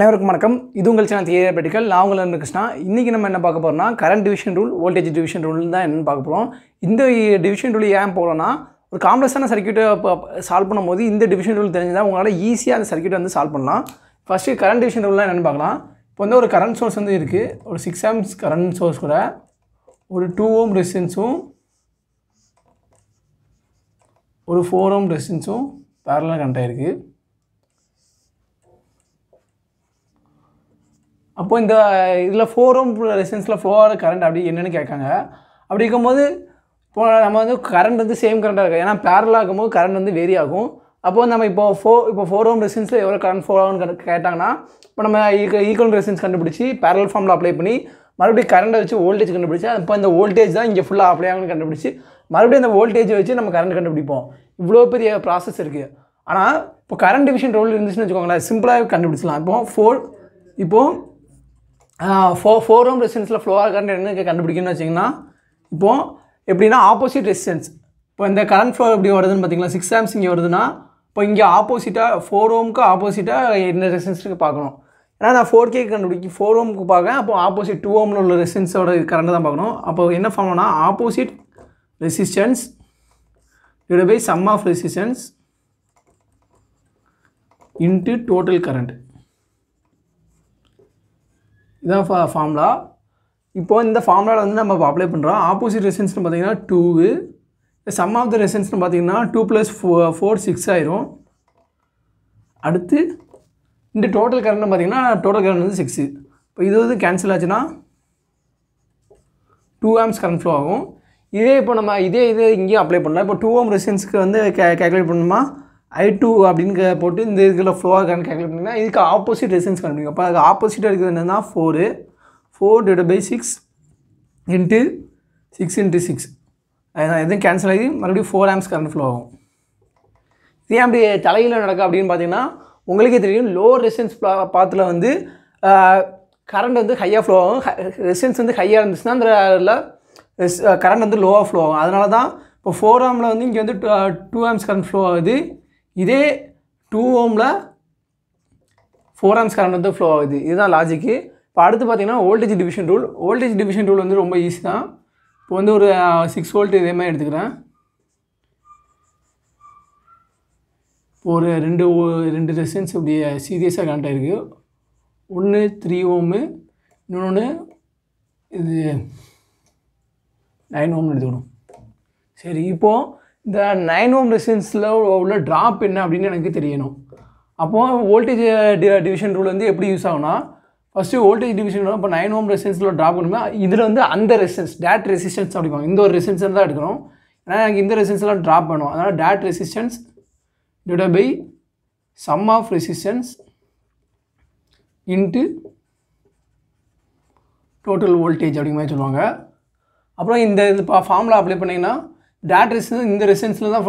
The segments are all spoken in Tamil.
அனைவருக்கும் வணக்கம் இது உங்கள் சேனல் தியரி பெட்டிக்கல் நான் உங்கள் கிருஷ்ணா இன்றைக்கி நம்ம என்ன பார்க்க போகிறோம்னா current division rule voltage division rule தான் என்னென்னு பார்க்க போகிறோம் இந்த டிவிஷன் ரூல் ஏன் போகிறோம்னா ஒரு காம்ப்ளெக்ஸான சர்க்கியூட்டை சால்வ் பண்ணும்போது இந்த டிவிஷன் ரூல் தெரிஞ்சுதான் உங்களால் ஈஸியாக அந்த சர்க்கியூட்டை வந்து சால்வ் பண்ணலாம் ஃபஸ்ட்டு கரண்ட் டிவிஷன் ரூல்லாம் என்னென்னு பார்க்கலாம் இப்போ வந்து ஒரு கரண்ட் சோர்ஸ் வந்து இருக்குது ஒரு சிக்ஸ் ஆம்ஸ் கரண்ட் சோர்ஸ் கூட ஒரு டூ ஓம் ரெசிஸ்டன்ஸும் ஒரு ஃபோர் ஓம் ரெசிஸ்டன்ஸும் பேரலாக கனெக்ட் ஆகிருக்கு அப்போ இந்த இதில் ஃபோரும் ரெசிடென்ஸில் ஃப்ளோவாக கரண்ட் அப்படி என்னென்னு கேட்காங்க அப்படி இருக்கும்போது இப்போ நம்ம வந்து கரண்ட் வந்து சேம் கரண்ட்டாக இருக்குது ஏன்னா பேரலாக இருக்கும்போது கரண்ட் வந்து வேரி ஆகும் அப்போ நம்ம இப்போ ஃபோ இப்போ ஃபோர் ஓம் ரெசிடன்ஸில் எவ்வளோ கரண்ட் ஃபோர் ஓம்னு கேட்டாங்கன்னா இப்போ நம்ம ஈக்குவல் ரெசிடன்ஸ் கண்டுபிடிச்சி பேரல் ஃபார்மில் அப்ளை பண்ணி மறுபடியும் கரண்ட்டை வச்சு வோல்டேஜ் கண்டுபிடிச்சி அப்போ இந்த வோல்டேஜ் தான் இங்கே ஃபுல்லாக அப்ளை ஆகும்னு கண்டுபிடிச்சி மறுபடியும் அந்த வோல்டேஜை வச்சு நம்ம கரண்ட் கண்டுபிடிப்போம் இவ்வளோ பெரிய ப்ராசஸ் இருக்குது ஆனால் இப்போ கரண்ட் டிவிஷன் ரோல் இருந்துச்சுன்னு வச்சுக்கோங்களேன் சிம்பிளாகவே கண்டுபிடிச்சலாம் இப்போ ஃபோர் இப்போது ஃபோ ஃபோர் ஓம் ரெசிஸ்டன்ஸில் ஃப்ளோவாக கரண்ட் என்ன கண்டுபிடிக்கணும்னு வச்சிங்கன்னா இப்போது எப்படின்னா ஆப்போசிட் ரெசிஸ்டன்ஸ் இப்போ இந்த கரண்ட் ஃப்ளோ எப்படி வருதுன்னு பார்த்தீங்களா சிக்ஸ் ஆம்ஸ் இங்கே வருதுன்னா இப்போ இங்கே ஆப்போசிட்டாக ஃபோர் ஓம்க்கு ஆப்போசிட்டாக என்ன ரெசிஸ்டன்ஸுக்கு பார்க்கணும் ஏன்னா நான் ஃபோர் கே கண்டுபிடிக்க ஃபோர் ஓம்க்கு பார்க்க அப்போ ஆப்போசிட் டூ ஓமில் உள்ள ரெசிஸ்டன்ஸோட கரண்ட் தான் பார்க்கணும் அப்போ என்ன ஃபார்ம்னா opposite resistance divide by sum of resistance into total current இதுதான் ஃபா ஃபார்முலா இப்போது இந்த ஃபார்முலாவில் வந்து நம்ம அப்ளை பண்ணுறோம் ஆப்போசிட் ரெசன்ஸ்னு பார்த்தீங்கன்னா டூ சம் ஆஃப் த ரெசன்ஸ்னு பார்த்தீங்கன்னா டூ ப்ளஸ் ஃபோ ஃபோர் சிக்ஸ் ஆயிரும் அடுத்து இந்த டோட்டல் கரண்ட் பார்த்தீங்கன்னா டோட்டல் கரண்ட் வந்து சிக்ஸு இப்போ இது வந்து கேன்சல் ஆச்சுன்னா டூ ஆம்ஸ் கரண்ட் ஃப்ளோ ஆகும் இதே இப்போ நம்ம இதே இது இங்கேயும் அப்ளை பண்ணலாம் இப்போ டூ ஓம் ரெசிஸ்டன்ஸ்க்கு வந்து கே கேல்குலேட் பண்ணணுமா ஐ டூ அப்படிங்கிற போட்டு இந்த இருக்கிற ஃப்ளோவாக கணக்கு கேல்குலேட் பண்ணிங்கன்னா இதுக்கு ஆப்போசிட் ரெசிஸ்டன்ஸ் கண்டுபிடிக்கும் அப்போ அதுக்கு ஆப்போசிட்டாக இருக்கிறது என்னென்னா four four divide by six into six into six அதுதான் எதுவும் கேன்சல் ஆகி மறுபடியும் ஃபோர் ஆம்ஸ் கரண்ட் ஃப்ளோ ஆகும் இதே அப்படி தலையில் நடக்கும் அப்படின்னு பார்த்தீங்கன்னா உங்களுக்கே தெரியும் லோ ரெசிஸ்டன்ஸ் பாத்தில் வந்து கரண்ட் வந்து ஹையாக ஃப்ளோ ஆகும் ரெசிஸ்டன்ஸ் வந்து ஹையாக இருந்துச்சுன்னா அந்த கரண்ட் வந்து லோவாக ஃப்ளோ ஆகும் அதனால தான் இப்போ ஃபோர் ஆம்ல வந்து இங்கே வந்து டூ ஆம்ஸ் கரண்ட் ஃப்ளோ ஆகுது இதே டூ ஓமில் ஃபோர் ஆம்ஸ் கரண்ட் வந்து ஃப்ளோ ஆகுது இதுதான் லாஜிக்கு இப்போ அடுத்து பார்த்தீங்கன்னா voltage division rule voltage division rule வந்து ரொம்ப ஈஸி தான் இப்போ வந்து ஒரு சிக்ஸ் வோல்ட் இதே மாதிரி எடுத்துக்கிறேன் ஒரு ரெண்டு ரெண்டு ரெசன்ஸ் இப்படி சீரியஸாக கரண்ட் ஆகிருக்கு ஒன்று த்ரீ ஓமு இன்னொன்று இது நைன் ஓம்னு எடுத்துக்கணும் சரி இப்போது இந்த நைன் ஓம் ரெசிஸ்டன்ஸில் உள்ள ட்ராப் என்ன அப்படின்னு எனக்கு தெரியணும் அப்போது வோல்டேஜ் டிவிஷன் ரூல் வந்து எப்படி யூஸ் ஆகும்னா ஃபஸ்ட்டு வோல்டேஜ் டிவிஷன் ரூல் இப்போ நைன் ஓம் ரெசிஸ்டன்ஸில் ட்ராப் பண்ணுமே இதில் வந்து அந்த ரெசிஸ்டன்ஸ் டேட் ரெசிஸ்டன்ஸ் அப்படிப்பாங்க இந்த ஒரு ரெசிஸ்டன்ஸ் தான் எடுக்கணும் ஏன்னா எனக்கு இந்த ரெசிஸ்டன்ஸ்லாம் ட்ராப் பண்ணுவோம் அதனால் that resistance divide by sum of resistance into total voltage அப்படிங்கிற மாதிரி சொல்லுவாங்க அப்புறம் இந்த ஃபார்முலா அப்ளை பண்ணிங்கன்னா டேட் ரெசிஸ்டன்ஸ் இந்த ரெசிஸ்டன்ஸில் தான்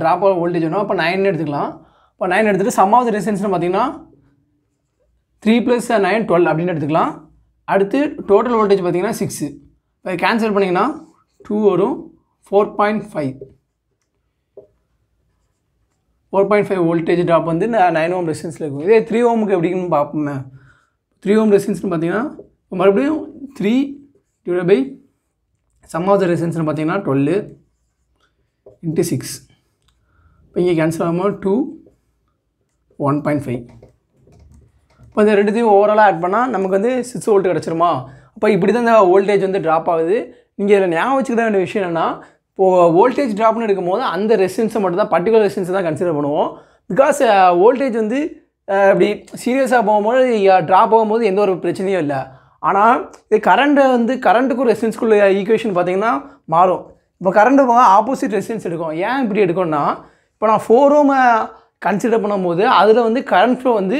ட்ராப் uh, ஆக வோல்டேஜ் வேணும் அப்போ நைன் எடுத்துக்கலாம் இப்போ நைன் எடுத்துகிட்டு சம் ஆஃப் ரெசிஸ்டன்ஸ்னு பார்த்தீங்கன்னா த்ரீ ப்ளஸ் நைன் டுவெல் அப்படின்னு எடுத்துக்கலாம் அடுத்து டோட்டல் வோல்டேஜ் பார்த்தீங்கன்னா சிக்ஸு இப்போ கேன்சல் பண்ணிங்கன்னா டூ வரும் four point five four point five voltage drop வந்து நைன் ஓம் ரெசிஸ்டன்ஸில் இருக்கும் இதே த்ரீ ஓமுக்கு எப்படின்னு பார்ப்போமே த்ரீ ஓம் ரெசிஸ்டன்ஸ்னு பார்த்தீங்கன்னா மறுபடியும் three divide by sum of the ரெசிஸ்டன்ஸ்னு பார்த்தீங்கன்னா டுவெல்லு இன்ட்டு சிக்ஸ் இப்போ இங்கே கேன்சல் ஆகும்போது டூ ஒன் பாயிண்ட் ஃபைவ் இப்போ இந்த ரெண்டுத்தையும் ஓவராலாக ஆட் பண்ணால் நமக்கு வந்து சிக்ஸ் வோல்ட் கிடச்சிருமா அப்போ இப்படி தான் இந்த வோல்டேஜ் வந்து ட்ராப் ஆகுது நீங்கள் இதில் ஞாபகம் வச்சுக்கிற வேண்டிய விஷயம் என்னென்னா இப்போது வோல்டேஜ் ட்ராப்னு போது அந்த ரெசிடன்ஸை மட்டும் தான் பர்டிகுலர் ரெசிடன்ஸை தான் கன்சிடர் பண்ணுவோம் பிகாஸ் வோல்டேஜ் uh, வந்து இப்படி uh, சீரியஸாக போகும்போது ட்ராப் ஆகும்போது எந்த ஒரு பிரச்சனையும் இல்லை ஆனால் இது கரண்ட்டை வந்து கரண்ட்டுக்கும் ரெசிடன்ஸ்க்குள்ள ஈக்குவேஷன் பார்த்திங்கன்னா மாறும் இப்போ கரண்ட் போக ஆப்போசிட் ரெசிடன்ஸ் எடுக்கும் ஏன் இப்படி எடுக்கணும்னா இப்போ நான் ஃபோர் ரூமை கன்சிடர் பண்ணும்போது அதில் வந்து கரண்ட் ஃப்ளோ வந்து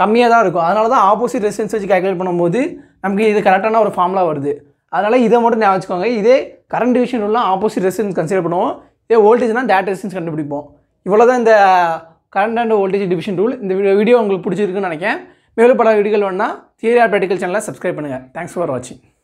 கம்மியாக தான் இருக்கும் அதனால தான் ஆப்போசிட் ரெசிடன்ஸ் வச்சு கேல்குலேட் பண்ணும்போது நமக்கு இது கரெக்டான ஒரு ஃபார்முலா வருது அதனால் இதை மட்டும் ஞாபகம் வச்சுக்கோங்க இதே கரண்ட் டிவிஷன் உள்ள ஆப்போசிட் ரெசிடன்ஸ் கன்சிடர் பண்ணுவோம் இதே வோல்டேஜ்னா டேட் ரெசிடன்ஸ் கண்டுபிடிப்போம் இவ்வளோ தான் இந்த current and voltage division rule இந்த வீடியோ உங்களுக்கு பிடிச்சிருக்குன்னு நினைக்கிறேன் மேலும் பல வீடியோகள் வேணால் தியரி ஆர் பிராக்டிக்கல் சேனலை சப்ஸ்கிரைப் பண்ணுங்கள் தேங்க்ஸ் ஃபார் வாட்சிங்